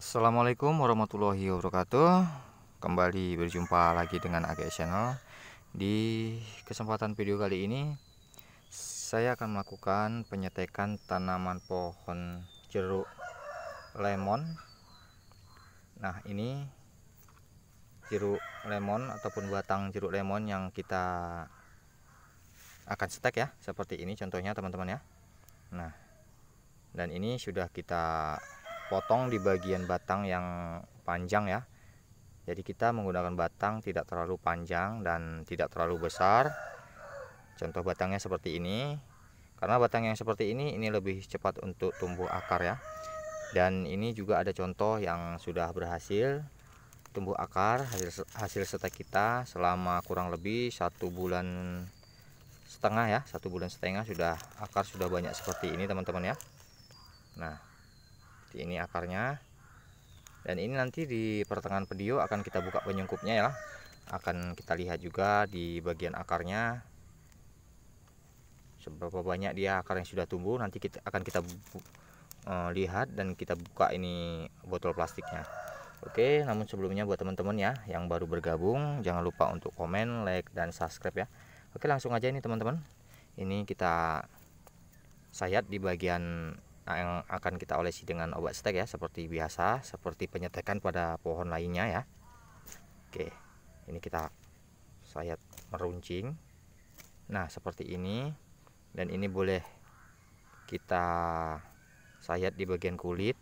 Assalamualaikum warahmatullahi wabarakatuh Kembali berjumpa lagi dengan AGS Channel Di kesempatan video kali ini Saya akan melakukan penyetekan tanaman pohon jeruk lemon Nah ini jeruk lemon ataupun batang jeruk lemon yang kita akan setek ya Seperti ini contohnya teman-teman ya Nah dan ini sudah kita potong di bagian batang yang panjang ya jadi kita menggunakan batang tidak terlalu panjang dan tidak terlalu besar contoh batangnya seperti ini karena batang yang seperti ini ini lebih cepat untuk tumbuh akar ya dan ini juga ada contoh yang sudah berhasil tumbuh akar hasil hasil setek kita selama kurang lebih satu bulan setengah ya satu bulan setengah sudah akar sudah banyak seperti ini teman-teman ya nah seperti ini akarnya dan ini nanti di pertengahan video akan kita buka penyungkupnya ya akan kita lihat juga di bagian akarnya seberapa banyak dia akar yang sudah tumbuh nanti kita akan kita e, lihat dan kita buka ini botol plastiknya Oke namun sebelumnya buat teman-teman ya yang baru bergabung jangan lupa untuk komen like dan subscribe ya Oke langsung aja ini teman-teman ini kita sayat di bagian Nah, yang akan kita olesi dengan obat stek ya seperti biasa seperti penyetekan pada pohon lainnya ya oke ini kita saya meruncing nah seperti ini dan ini boleh kita sayat di bagian kulit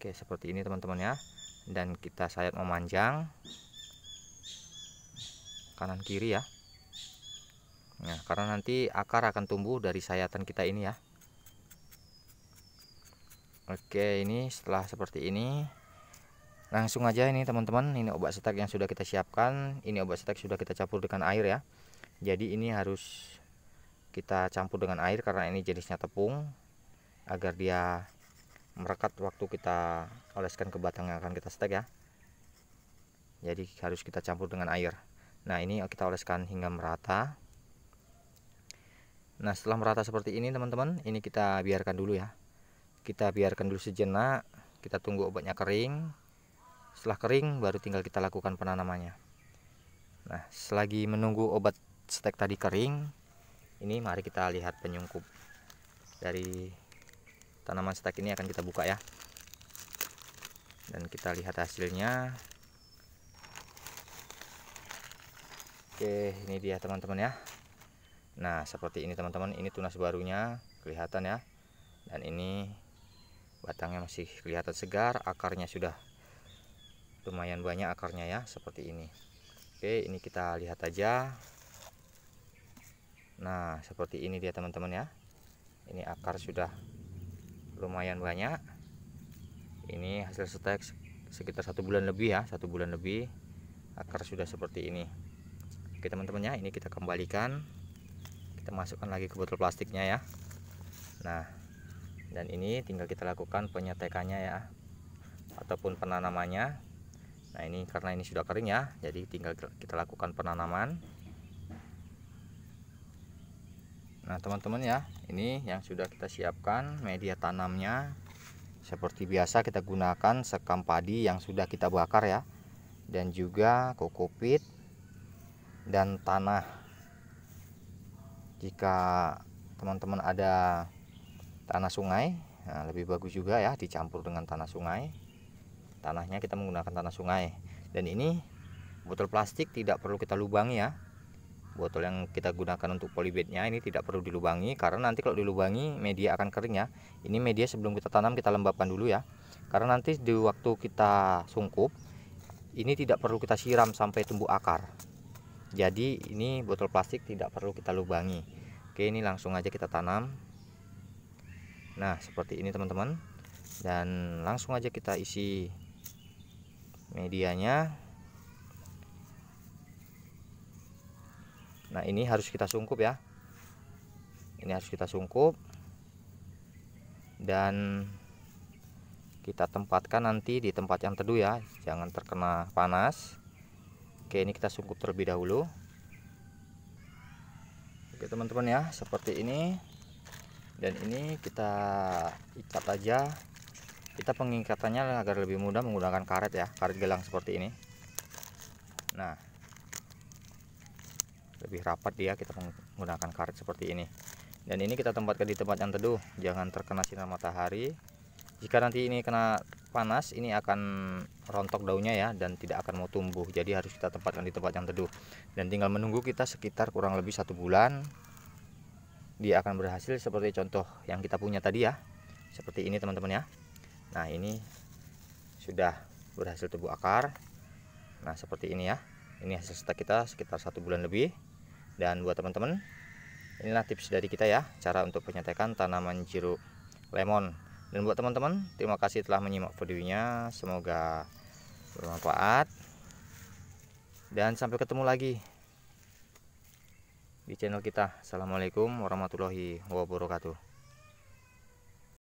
oke seperti ini teman-teman ya dan kita sayat memanjang kanan kiri ya Nah, karena nanti akar akan tumbuh dari sayatan kita ini ya. Oke, ini setelah seperti ini langsung aja ini teman-teman, ini obat setak yang sudah kita siapkan, ini obat setak sudah kita campur dengan air ya. Jadi ini harus kita campur dengan air karena ini jenisnya tepung agar dia merekat waktu kita oleskan ke batang yang akan kita setek ya jadi harus kita campur dengan air nah ini kita oleskan hingga merata Nah setelah merata seperti ini teman-teman ini kita biarkan dulu ya Kita biarkan dulu sejenak Kita tunggu obatnya kering Setelah kering baru tinggal kita lakukan penanamannya Nah selagi menunggu obat stek tadi kering Ini mari kita lihat penyungkup Dari tanaman stek ini akan kita buka ya Dan kita lihat hasilnya Oke ini dia teman-teman ya Nah seperti ini teman-teman ini tunas barunya kelihatan ya dan ini batangnya masih kelihatan segar akarnya sudah lumayan banyak akarnya ya seperti ini Oke ini kita lihat aja Nah seperti ini dia teman-teman ya Ini akar sudah lumayan banyak Ini hasil stek sekitar satu bulan lebih ya satu bulan lebih akar sudah seperti ini Oke teman-teman ya ini kita kembalikan kita masukkan lagi ke botol plastiknya ya nah dan ini tinggal kita lakukan penyetekannya ya ataupun penanamannya nah ini karena ini sudah kering ya jadi tinggal kita lakukan penanaman nah teman-teman ya ini yang sudah kita siapkan media tanamnya seperti biasa kita gunakan sekam padi yang sudah kita bakar ya dan juga kokopit dan tanah jika teman-teman ada tanah sungai nah lebih bagus juga ya dicampur dengan tanah sungai tanahnya kita menggunakan tanah sungai dan ini botol plastik tidak perlu kita lubangi ya botol yang kita gunakan untuk polybednya ini tidak perlu dilubangi karena nanti kalau dilubangi media akan kering ya ini media sebelum kita tanam kita lembabkan dulu ya karena nanti di waktu kita sungkup ini tidak perlu kita siram sampai tumbuh akar jadi ini botol plastik tidak perlu kita lubangi oke ini langsung aja kita tanam nah seperti ini teman-teman dan langsung aja kita isi medianya nah ini harus kita sungkup ya ini harus kita sungkup dan kita tempatkan nanti di tempat yang teduh ya jangan terkena panas Oke ini kita sungkup terlebih dahulu Oke teman-teman ya seperti ini dan ini kita ikat aja kita pengikatannya agar lebih mudah menggunakan karet ya karet gelang seperti ini nah lebih rapat dia kita menggunakan karet seperti ini dan ini kita tempatkan di tempat yang teduh jangan terkena sinar matahari jika nanti ini kena panas ini akan rontok daunnya ya dan tidak akan mau tumbuh jadi harus kita tempatkan di tempat yang teduh dan tinggal menunggu kita sekitar kurang lebih satu bulan dia akan berhasil seperti contoh yang kita punya tadi ya seperti ini teman-teman ya nah ini sudah berhasil tumbuh akar nah seperti ini ya ini hasil setelah kita sekitar satu bulan lebih dan buat teman-teman inilah tips dari kita ya cara untuk penyetekan tanaman jeruk lemon dan buat teman-teman, terima kasih telah menyimak videonya. Semoga bermanfaat. Dan sampai ketemu lagi di channel kita. Assalamualaikum warahmatullahi wabarakatuh.